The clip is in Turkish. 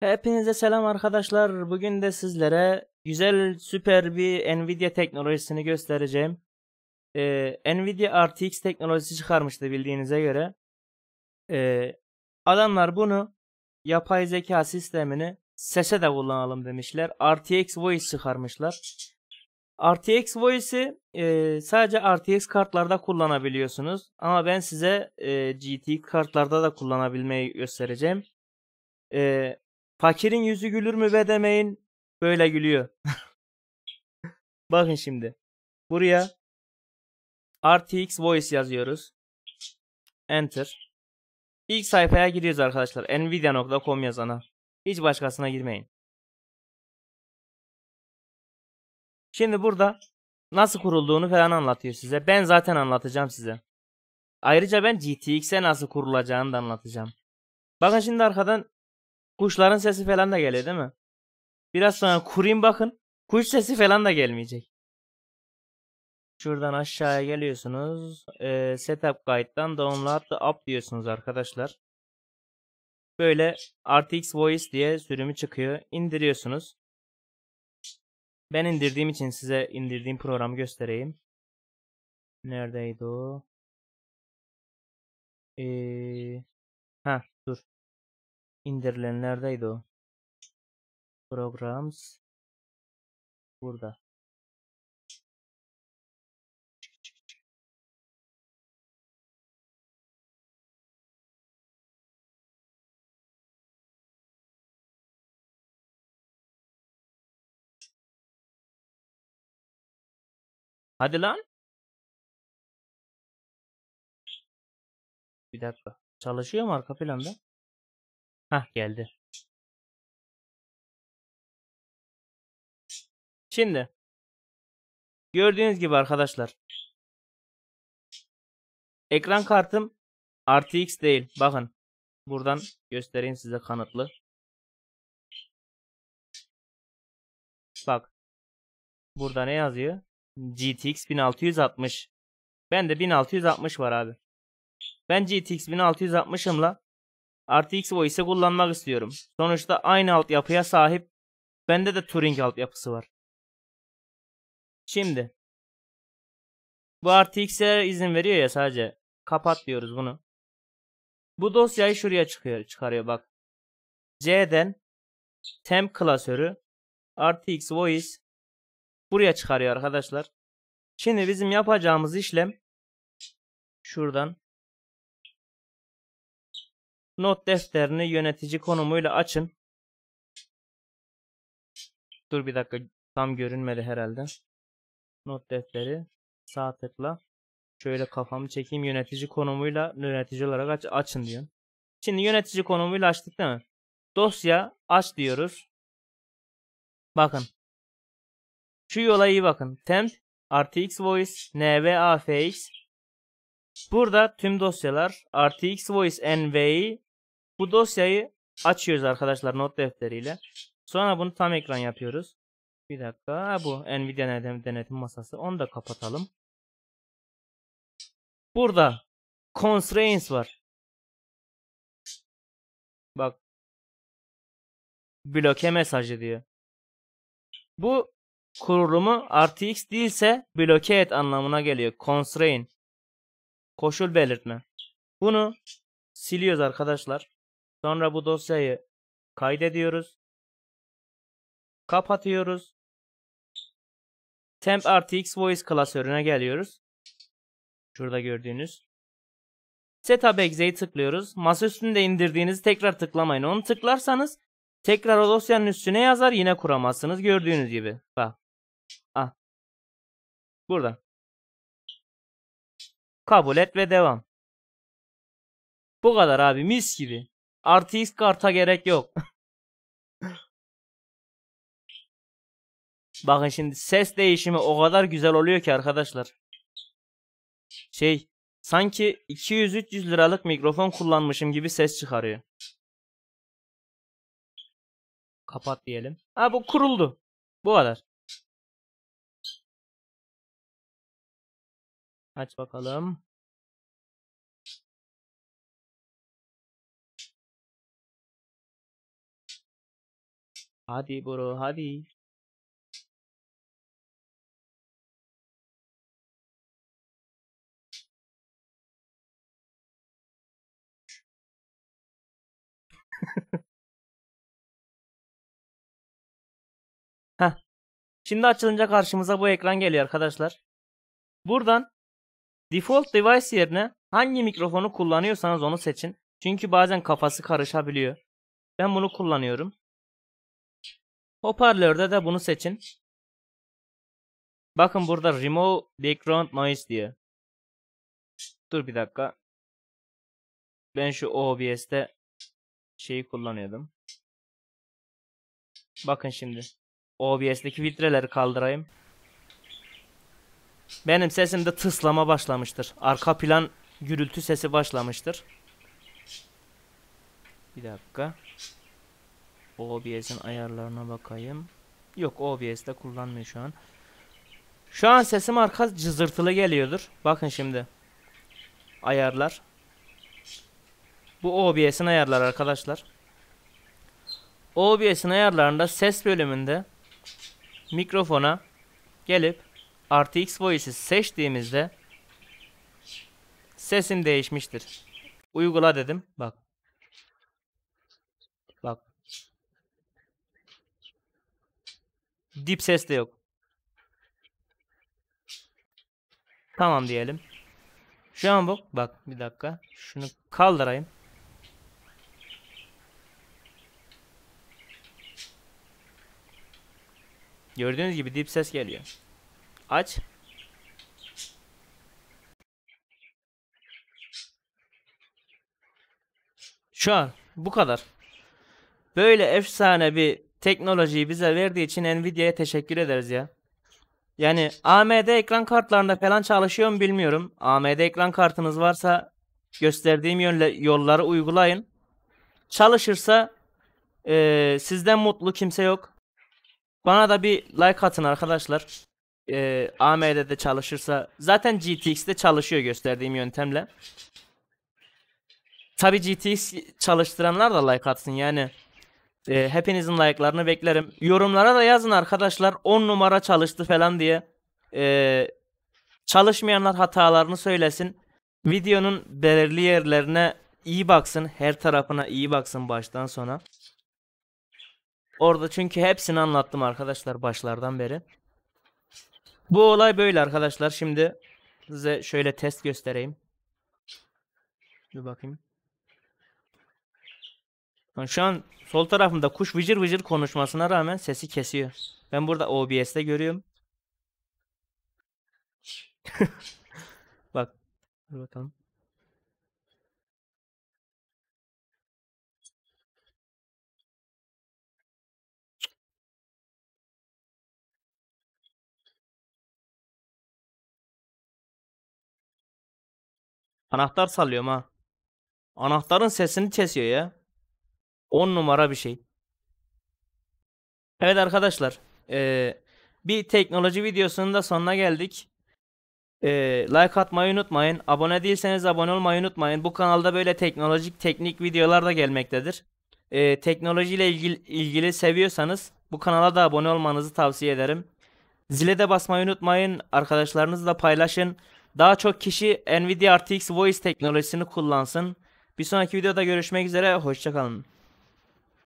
Hepinize selam arkadaşlar. Bugün de sizlere güzel süper bir Nvidia teknolojisini göstereceğim. Ee, Nvidia RTX teknolojisi çıkarmıştı bildiğinize göre. Ee, adamlar bunu yapay zeka sistemini sese de kullanalım demişler. RTX Voice çıkarmışlar. RTX Voice'i e, sadece RTX kartlarda kullanabiliyorsunuz. Ama ben size e, GT kartlarda da kullanabilmeyi göstereceğim. E, Fakirin yüzü gülür mü be demeyin. Böyle gülüyor. Bakın şimdi. Buraya RTX Voice yazıyoruz. Enter. İlk sayfaya giriyoruz arkadaşlar. Nvidia.com yazana. Hiç başkasına girmeyin. Şimdi burada nasıl kurulduğunu falan anlatıyor size. Ben zaten anlatacağım size. Ayrıca ben GTX'e nasıl kurulacağını da anlatacağım. Bakın şimdi arkadan Kuşların sesi falan da geliyor değil mi? Biraz sonra kurayım bakın. Kuş sesi falan da gelmeyecek. Şuradan aşağıya geliyorsunuz. E, setup Guide'dan Download the App diyorsunuz arkadaşlar. Böyle RTX Voice diye sürümü çıkıyor. İndiriyorsunuz. Ben indirdiğim için size indirdiğim programı göstereyim. Neredeydi o? Ee, ha indirilen o? Programs burada. Hadi lan. Bir dakika. Çalışıyor mu arka planda? Hah geldi. Şimdi gördüğünüz gibi arkadaşlar ekran kartım RTX değil. Bakın buradan göstereyim size kanıtlı. Bak burada ne yazıyor? GTX 1660. Ben de 1660 var abi. Ben GTX 1660'ımla RTX Voice'i kullanmak istiyorum. Sonuçta aynı altyapıya sahip. Bende de Turing altyapısı var. Şimdi. Bu RTX'e izin veriyor ya sadece. Kapat diyoruz bunu. Bu dosyayı şuraya çıkıyor, çıkarıyor bak. C'den temp klasörü RTX Voice buraya çıkarıyor arkadaşlar. Şimdi bizim yapacağımız işlem şuradan Not defterini yönetici konumuyla açın. Dur bir dakika tam görünmedi herhalde. Not defteri sağ tıkla. Şöyle kafamı çekeyim yönetici konumuyla yönetici olarak aç, açın diyor. Şimdi yönetici konumuyla açtık değil mi? Dosya aç diyoruz. Bakın. Şu yola iyi bakın. Temp RTX Voice NVAFX Burada tüm dosyalar RTX Voice NV'yi bu dosyayı açıyoruz arkadaşlar not defteriyle. Sonra bunu tam ekran yapıyoruz. Bir dakika bu Nvidia denetim masası. Onu da kapatalım. Burada constraints var. Bak. Bloke mesajı diyor. Bu kurulumu RTX değilse bloke et anlamına geliyor. Constraint. Koşul belirtme. Bunu siliyoruz arkadaşlar. Sonra bu dosyayı kaydediyoruz. Kapatıyoruz. Temp RTX Voice klasörüne geliyoruz. Şurada gördüğünüz. Setup exe'yi tıklıyoruz. Masa üstünde indirdiğinizi tekrar tıklamayın. Onu tıklarsanız tekrar o dosyanın üstüne yazar yine kuramazsınız. Gördüğünüz gibi. Bak. Ah. Burada. Kabul et ve devam. Bu kadar abi mis gibi. RTX karta gerek yok. Bakın şimdi ses değişimi o kadar güzel oluyor ki arkadaşlar. Şey sanki 200-300 liralık mikrofon kullanmışım gibi ses çıkarıyor. Kapat diyelim. Ha bu kuruldu. Bu kadar. Aç bakalım. Hadi bro hadi. Heh. Şimdi açılınca karşımıza bu ekran geliyor arkadaşlar. Buradan default device yerine hangi mikrofonu kullanıyorsanız onu seçin. Çünkü bazen kafası karışabiliyor. Ben bunu kullanıyorum. Hoparlörde de bunu seçin. Bakın burada remove background noise diye. Dur bir dakika. Ben şu OBS'te şeyi kullanıyordum. Bakın şimdi. OBS'deki filtreleri kaldırayım. Benim sesimde tıslama başlamıştır. Arka plan gürültü sesi başlamıştır. Bir dakika. OBS'in ayarlarına bakayım. Yok OBS'de kullanmıyor şu an. Şu an sesim arka cızırtılı geliyordur. Bakın şimdi. Ayarlar. Bu OBS'in ayarları arkadaşlar. OBS'in ayarlarında ses bölümünde mikrofona gelip RTX Voice'i seçtiğimizde sesim değişmiştir. Uygula dedim. Bak. Bak. Dip ses de yok. Tamam diyelim. Şu an bu. Bak bir dakika. Şunu kaldırayım. Gördüğünüz gibi dip ses geliyor. Aç. Şu an bu kadar. Böyle efsane bir teknolojiyi bize verdiği için Nvidia'ya teşekkür ederiz ya. Yani AMD ekran kartlarında falan çalışıyor mu bilmiyorum. AMD ekran kartınız varsa gösterdiğim yönle, yolları uygulayın. Çalışırsa e, sizden mutlu kimse yok. Bana da bir like atın arkadaşlar. E, AMD'de çalışırsa zaten GTX'de çalışıyor gösterdiğim yöntemle. Tabi GTX çalıştıranlar da like atsın yani. E, hepinizin like'larını beklerim. Yorumlara da yazın arkadaşlar 10 numara çalıştı falan diye. E, çalışmayanlar hatalarını söylesin. Videonun belirli yerlerine iyi baksın. Her tarafına iyi baksın baştan sona. Orada çünkü hepsini anlattım arkadaşlar başlardan beri. Bu olay böyle arkadaşlar. Şimdi size şöyle test göstereyim. Dur bakayım. Şu an sol tarafımda kuş vıcır vıcır konuşmasına rağmen sesi kesiyor. Ben burada OBS'de görüyorum. Bak. Dur bakalım. Anahtar sallıyorum ha. Anahtarın sesini kesiyor ya. 10 numara bir şey. Evet arkadaşlar. E, bir teknoloji videosunun da sonuna geldik. E, like atmayı unutmayın. Abone değilseniz abone olmayı unutmayın. Bu kanalda böyle teknolojik teknik videolar da gelmektedir. E, teknolojiyle ilgili, ilgili seviyorsanız bu kanala da abone olmanızı tavsiye ederim. Zile de basmayı unutmayın. Arkadaşlarınızla paylaşın. Daha çok kişi Nvidia RTX Voice teknolojisini kullansın. Bir sonraki videoda görüşmek üzere. Hoşçakalın.